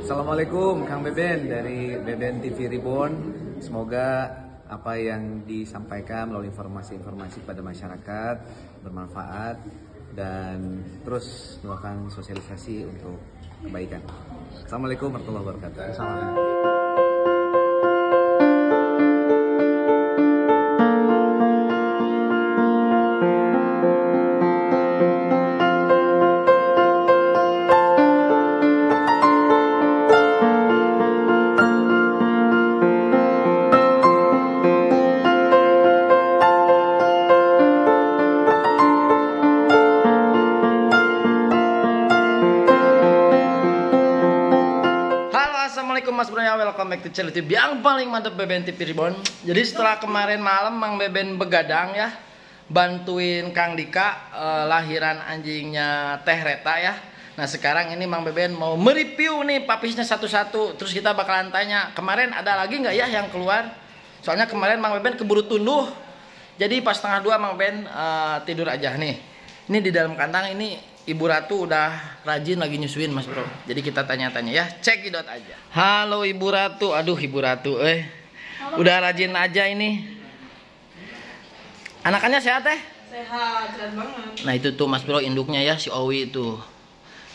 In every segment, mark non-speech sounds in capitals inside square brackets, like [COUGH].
Assalamualaikum Kang Beben dari Beben TV Ribon. Semoga apa yang disampaikan melalui informasi-informasi pada masyarakat bermanfaat dan terus melakukan sosialisasi untuk kebaikan. Assalamualaikum warahmatullahi wabarakatuh. Assalamualaikum Mas Bro ya, welcome back to channel TV yang paling mantap Beben TV Ribon. Jadi setelah kemarin malam Mang Beben begadang ya, bantuin Kang Dika eh, lahiran anjingnya Teh Reta ya. Nah sekarang ini Mang Beben mau mereview nih papisnya satu-satu. Terus kita bakalan tanya kemarin ada lagi nggak ya yang keluar? Soalnya kemarin Mang Beben keburu tunduh. Jadi pas tengah dua Mang Beben eh, tidur aja nih. Ini di dalam kandang ini Ibu Ratu udah rajin lagi nyusuin Mas Bro. Jadi kita tanya-tanya ya, cekidot aja. Halo Ibu Ratu. Aduh Ibu Ratu eh. Udah rajin aja ini. Anakannya sehat eh? Sehat, sehat banget. Nah, itu tuh Mas Bro induknya ya si Owi itu.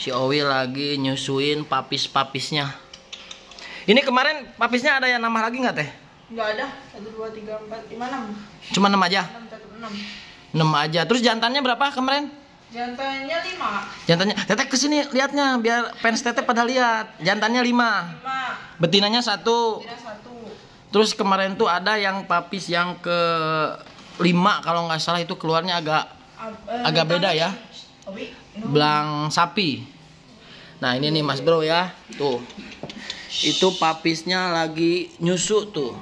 Si Owi lagi nyusuin papis-papisnya. Ini kemarin papisnya ada yang nambah lagi nggak teh? Nggak ada. Satu dua tiga empat lima enam. Cuma enam aja? 6 aja. Terus jantannya berapa kemarin? Jantannya lima. Jantannya, teteh kesini liatnya, biar fans teteh pada liat. Jantannya lima. Lima. Betinanya satu. Betina satu. Terus kemarin tuh ada yang papis yang ke lima kalau nggak salah itu keluarnya agak eh, agak beda ya. Belang sapi. Nah ini nih Mas Bro ya, tuh itu papisnya lagi nyusu tuh.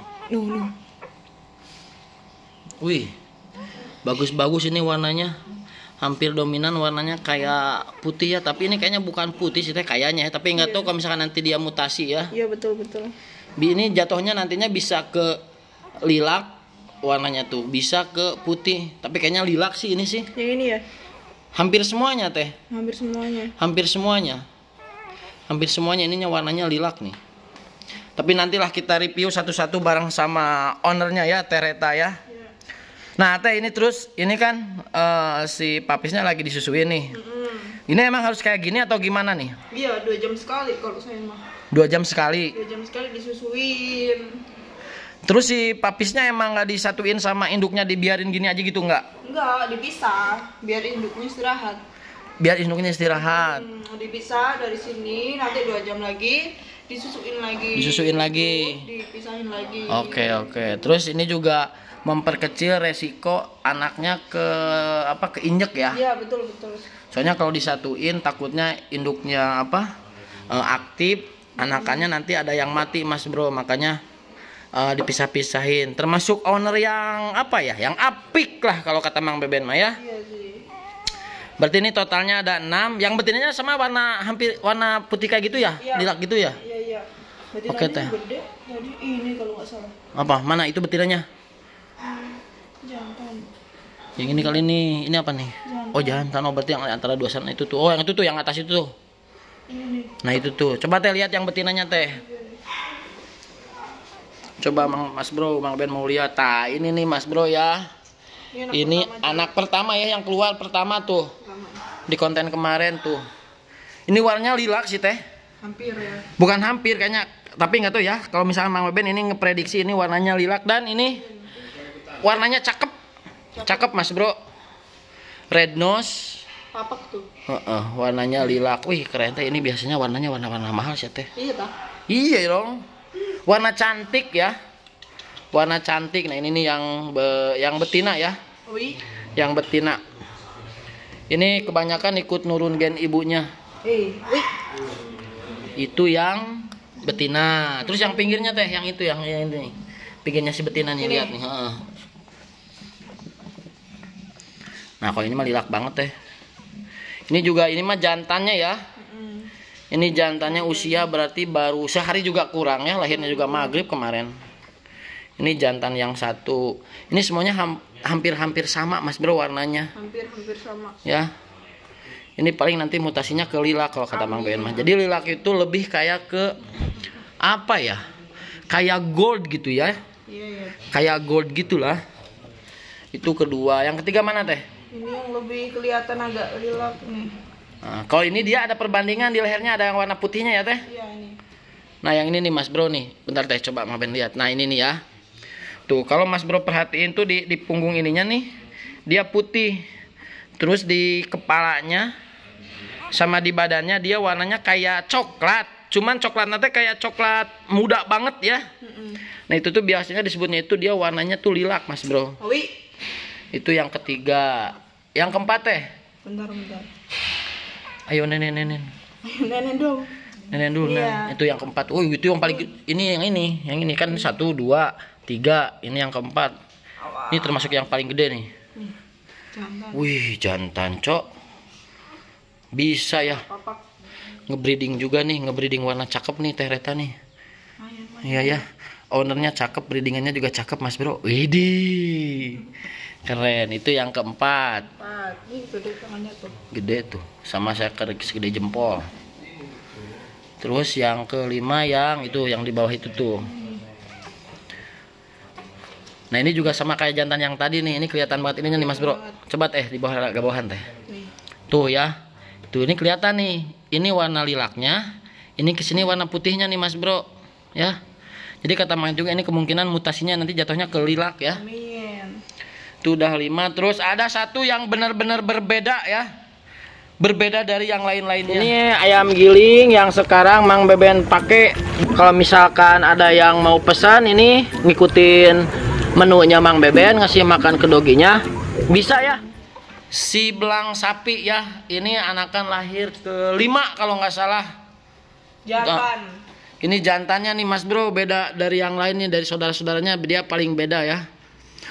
Wih, bagus-bagus ini warnanya hampir dominan warnanya kayak putih ya tapi ini kayaknya bukan putih sih teh kayaknya ya. tapi nggak iya. tahu kalau misalkan nanti dia mutasi ya iya betul betul betul ini jatuhnya nantinya bisa ke lilak warnanya tuh bisa ke putih tapi kayaknya lilak sih ini sih yang ini ya hampir semuanya teh hampir semuanya hampir semuanya hampir semuanya ininya warnanya lilak nih tapi nantilah kita review satu-satu bareng sama ownernya ya Tereta ya Nah, teh ini terus ini kan uh, si papisnya lagi disusui nih. Ini emang harus kayak gini atau gimana nih? Iya, dua jam sekali kalau saya mah. Dua jam sekali. Dua jam sekali disusuin. Terus si papisnya emang nggak disatuin sama induknya dibiarin gini aja gitu nggak? Nggak, dipisah. Biar induknya istirahat. Biar induknya istirahat. Hmm, dipisah dari sini nanti dua jam lagi disusuin lagi. Disusuin lagi. Dipisahin lagi. Oke okay, oke. Okay. Terus ini juga memperkecil resiko anaknya ke apa ke injek ya. Iya betul betul. Soalnya kalau disatuin takutnya induknya apa eh, aktif, anakannya nanti ada yang mati mas bro makanya e, dipisah-pisahin. Termasuk owner yang apa ya, yang apik lah kalau kata Mang Beben Maya. Iya sih. Berarti ini totalnya ada enam. Yang betinanya sama warna hampir warna putih kayak gitu ya, iya. lilak gitu ya. Iya iya. Oke teh. Apa? Mana itu betinanya? Yang ini kali ini, ini apa nih? Oh jangan tanah oh, berarti yang antara dua sana itu tuh. Oh yang itu tuh, yang atas itu tuh. Nah itu tuh, coba teh lihat yang betinanya teh. Coba mang, mas bro, mang Ben mau lihat. Nah ini nih mas bro ya. Ini anak, pertama, ya yang keluar pertama tuh. Di konten kemarin tuh. Ini warnanya lilak sih teh. Hampir ya. Bukan hampir kayaknya, tapi nggak tuh ya. Kalau misalnya Mang Ben ini ngeprediksi ini warnanya lilak dan ini warnanya cakep Cakep Mas Bro. Red nose. Papak tuh. Uh -uh, warnanya lilak Wih keren teh ini biasanya warnanya warna-warna mahal sih teh. Iya bang. Iya dong. Warna cantik ya. Warna cantik. Nah ini nih yang be yang betina ya. Wih. Yang betina. Ini kebanyakan ikut nurun gen ibunya. Wih. Eh, itu yang betina. Terus yang pinggirnya teh yang itu yang, ini. Pinggirnya si betina nih ini. lihat nih nah kalau ini mah lilak banget teh ini juga ini mah jantannya ya ini jantannya usia berarti baru sehari juga kurang ya lahirnya juga maghrib kemarin ini jantan yang satu ini semuanya hampir-hampir sama mas bro warnanya hampir-hampir sama ya ini paling nanti mutasinya ke lilak kalau kata Mang Bang Ben mah jadi lilak itu lebih kayak ke apa ya kayak gold gitu ya iya, iya. kayak gold gitulah itu kedua yang ketiga mana teh ini yang lebih kelihatan agak lilak nih nah, kalau ini dia ada perbandingan di lehernya ada yang warna putihnya ya teh iya ini nah yang ini nih mas bro nih bentar teh coba maben lihat nah ini nih ya tuh kalau mas bro perhatiin tuh di, di punggung ininya nih dia putih terus di kepalanya sama di badannya dia warnanya kayak coklat cuman coklat nanti kayak coklat muda banget ya mm -mm. nah itu tuh biasanya disebutnya itu dia warnanya tuh lilak mas bro Oh, itu yang ketiga. Yang keempat teh. Bentar, bentar. Ayo nenek nenek. nenen [LAUGHS] dong. Nenen dulu, iya. itu yang keempat. Oh, itu yang paling ini yang ini, yang ini kan satu, dua, tiga, ini yang keempat. Ini termasuk yang paling gede nih. Jantan. Wih, jantan, Cok. Bisa ya. Ngebreeding juga nih, ngebreeding warna cakep nih Teh Reta nih. Iya ya. Ownernya cakep, breedingannya juga cakep, Mas Bro. Widih. Keren. Itu yang keempat. Empat. Ini gede tuh. Gede tuh. Sama saya segede jempol. Terus yang kelima yang itu yang di bawah itu tuh. Hmm. Nah ini juga sama kayak jantan yang tadi nih. Ini kelihatan banget ininya nih Mas Bro. Coba teh di bawah agak bawahan teh. Tuh ya. Tuh ini kelihatan nih. Ini warna lilaknya. Ini kesini warna putihnya nih Mas Bro. Ya. Jadi kata main juga ini kemungkinan mutasinya nanti jatuhnya ke lilak ya. Itu udah lima. Terus ada satu yang benar-benar berbeda ya. Berbeda dari yang lain-lainnya. Ini ayam giling yang sekarang Mang Beben pakai. Kalau misalkan ada yang mau pesan ini ngikutin menunya Mang Beben ngasih makan ke doginya. Bisa ya? Si belang sapi ya. Ini anakan lahir ke lima kalau nggak salah. Jantan. ini jantannya nih Mas Bro beda dari yang lainnya dari saudara-saudaranya dia paling beda ya.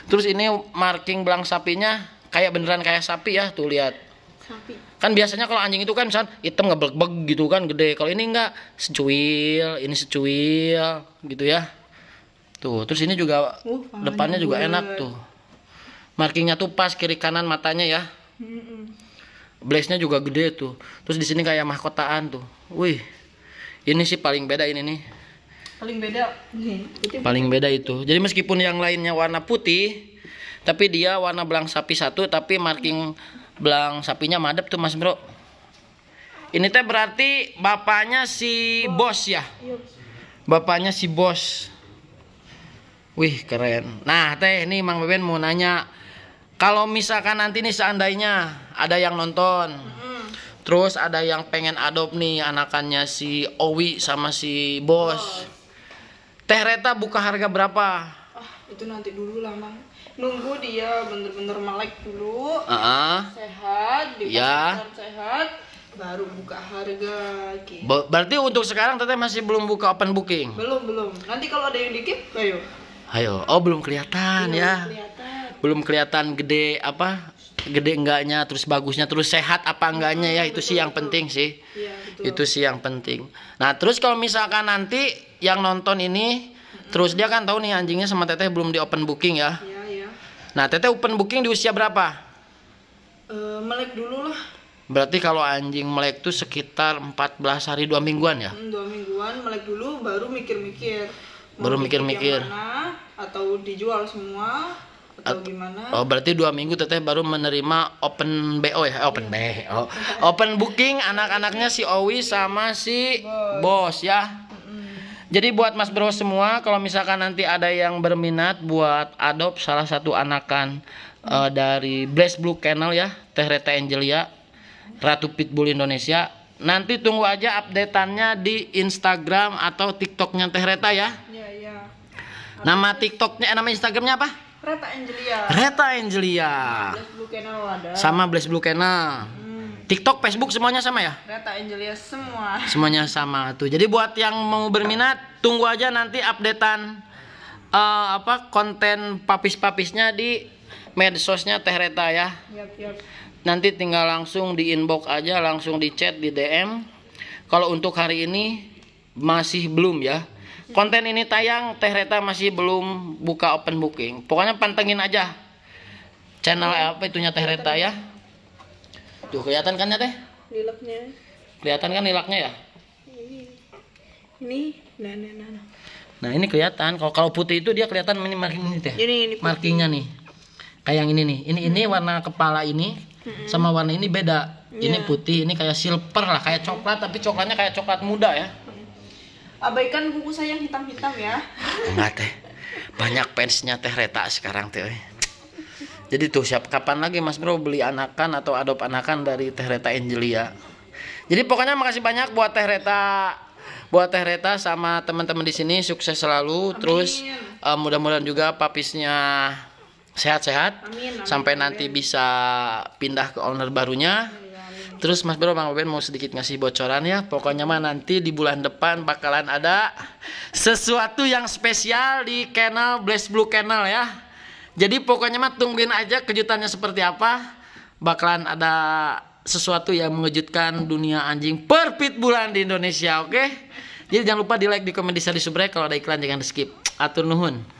Terus ini marking belang sapinya kayak beneran kayak sapi ya, tuh lihat. Sapi. Kan biasanya kalau anjing itu kan misal hitam ngebleg-bleg gitu kan gede. Kalau ini enggak secuil, ini secuil gitu ya. Tuh, terus ini juga uh, depannya juga bulet. enak tuh. Markingnya tuh pas kiri kanan matanya ya. Mm Blaze-nya juga gede tuh. Terus di sini kayak mahkotaan tuh. Wih. Ini sih paling beda ini nih paling beda nih paling beda itu jadi meskipun yang lainnya warna putih tapi dia warna belang sapi satu tapi marking belang sapinya madep tuh mas bro ini teh berarti bapaknya si bos, bos ya bapaknya si bos wih keren nah teh ini mang beben mau nanya kalau misalkan nanti nih seandainya ada yang nonton terus ada yang pengen adop nih anakannya si Owi sama si bos oh. Teh Reta buka harga berapa? Ah, itu nanti dulu lah, Mang. Nunggu dia bener-bener melek dulu. Uh -uh. Sehat, di ya. sehat baru buka harga okay. Gitu. Ber berarti untuk sekarang teteh masih belum buka open booking belum belum nanti kalau ada yang dikit ayo ayo oh belum kelihatan belum ya kelihatan. belum kelihatan gede apa gede enggaknya terus bagusnya terus sehat apa enggaknya ya itu sih yang penting sih iya, itu sih yang penting nah terus kalau misalkan nanti yang nonton ini terus dia kan tahu nih anjingnya sama teteh belum di open booking ya, iya, iya. nah teteh open booking di usia berapa eh, melek dulu lah Berarti kalau anjing melek tuh sekitar 14 hari dua mingguan ya? Hmm, dua mingguan melek dulu baru mikir-mikir. Baru mikir-mikir. atau dijual semua atau gimana? Oh berarti dua minggu teteh baru menerima open bo ya eh, open yeah. bo [LAUGHS] open booking anak-anaknya si Owi sama si Bos, Bos ya. Jadi buat Mas Bro semua kalau misalkan nanti ada yang berminat buat adop salah satu anakan mm. uh, dari Bless Blue Kennel ya Teh Reta Angelia Ratu Pitbull Indonesia nanti tunggu aja updateannya di Instagram atau TikToknya Teh Reta ya. Ya, ya. Nama TikToknya, eh, nama Instagramnya apa? Reta Angelia. Reta Angelia. Sama Blaze Blue Canal. Hmm. TikTok, Facebook semuanya sama ya? Reta Angelia semua. Semuanya sama tuh. Jadi buat yang mau berminat, tunggu aja nanti updatean uh, apa konten papis-papisnya di medsosnya Teh Reta ya. Yep, yep. Nanti tinggal langsung di inbox aja, langsung di chat, di DM. Kalau untuk hari ini masih belum ya konten ini tayang Teh Reta masih belum buka open booking pokoknya pantengin aja channel iya. apa itunya Teh Reta ya tuh kelihatan kan ya Teh lilaknya kelihatan kan nilaknya ya ini ini nah, nah nah nah nah ini kelihatan kalau kalau putih itu dia kelihatan ini marking ini Teh ini, ini markingnya nih kayak yang ini nih ini ini hmm. warna kepala ini hmm. sama warna ini beda yeah. ini iya. putih ini kayak silver lah kayak coklat tapi coklatnya kayak coklat muda ya abaikan kuku saya yang hitam-hitam ya enggak oh, teh banyak fansnya teh reta sekarang teh eh. jadi tuh siap kapan lagi mas bro beli anakan atau adop anakan dari teh reta Angelia jadi pokoknya makasih banyak buat teh reta buat teh reta sama teman-teman di sini sukses selalu Amin. terus uh, mudah-mudahan juga papisnya sehat-sehat sampai amin. nanti bisa pindah ke owner barunya amin. Terus Mas Bro, Bang Ben mau sedikit ngasih bocoran ya. Pokoknya mah nanti di bulan depan bakalan ada sesuatu yang spesial di channel Bless Blue Channel ya. Jadi pokoknya mah tungguin aja kejutannya seperti apa. Bakalan ada sesuatu yang mengejutkan dunia anjing per bulan di Indonesia, oke? Okay? Jadi jangan lupa di like, di komen, di share, di subscribe. Kalau ada iklan jangan di skip. Atur nuhun.